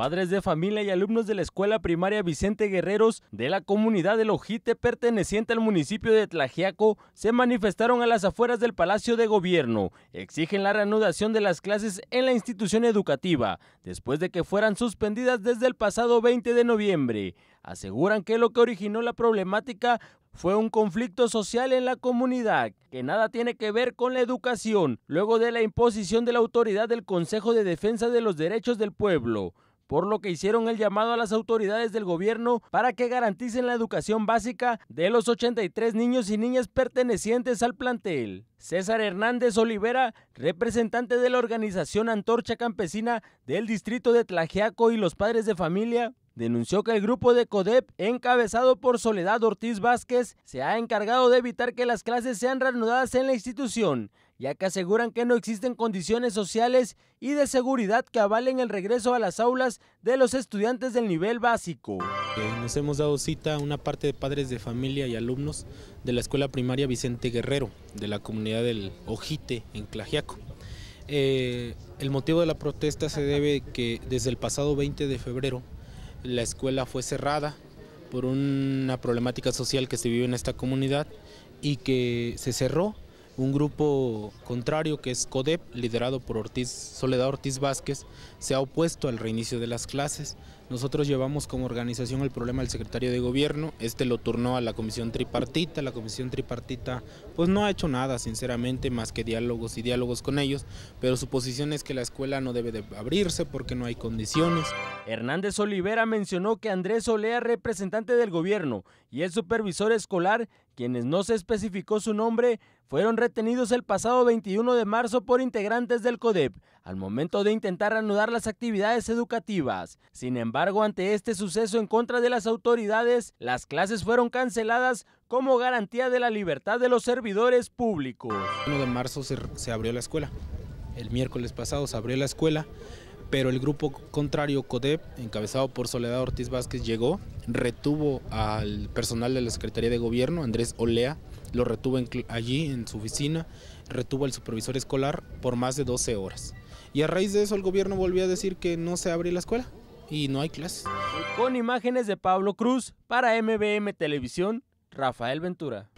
Padres de familia y alumnos de la Escuela Primaria Vicente Guerreros de la comunidad de Lojite perteneciente al municipio de Tlajiaco se manifestaron a las afueras del Palacio de Gobierno. Exigen la reanudación de las clases en la institución educativa, después de que fueran suspendidas desde el pasado 20 de noviembre. Aseguran que lo que originó la problemática fue un conflicto social en la comunidad que nada tiene que ver con la educación, luego de la imposición de la autoridad del Consejo de Defensa de los Derechos del Pueblo por lo que hicieron el llamado a las autoridades del gobierno para que garanticen la educación básica de los 83 niños y niñas pertenecientes al plantel. César Hernández Olivera, representante de la organización Antorcha Campesina del distrito de Tlajeaco y los padres de familia, denunció que el grupo de CODEP, encabezado por Soledad Ortiz Vázquez, se ha encargado de evitar que las clases sean reanudadas en la institución, ya que aseguran que no existen condiciones sociales y de seguridad que avalen el regreso a las aulas de los estudiantes del nivel básico. Eh, nos hemos dado cita a una parte de padres de familia y alumnos de la Escuela Primaria Vicente Guerrero, de la comunidad del Ojite, en Clagiaco. Eh, el motivo de la protesta se debe que desde el pasado 20 de febrero la escuela fue cerrada por una problemática social que se vive en esta comunidad y que se cerró un grupo contrario que es CODEP, liderado por Ortiz, Soledad Ortiz Vázquez, se ha opuesto al reinicio de las clases. Nosotros llevamos como organización el problema al secretario de gobierno, este lo turnó a la comisión tripartita, la comisión tripartita pues no ha hecho nada sinceramente más que diálogos y diálogos con ellos, pero su posición es que la escuela no debe de abrirse porque no hay condiciones. Hernández Olivera mencionó que Andrés Olea, representante del gobierno, y el supervisor escolar, quienes no se especificó su nombre, fueron retenidos el pasado 21 de marzo por integrantes del CODEP al momento de intentar reanudar las actividades educativas. Sin embargo, ante este suceso en contra de las autoridades, las clases fueron canceladas como garantía de la libertad de los servidores públicos. El 1 de marzo se abrió la escuela. El miércoles pasado se abrió la escuela pero el grupo contrario, CODEP, encabezado por Soledad Ortiz Vázquez, llegó, retuvo al personal de la Secretaría de Gobierno, Andrés Olea, lo retuvo allí en su oficina, retuvo al supervisor escolar por más de 12 horas. Y a raíz de eso el gobierno volvió a decir que no se abre la escuela y no hay clases. Con imágenes de Pablo Cruz para MBM Televisión, Rafael Ventura.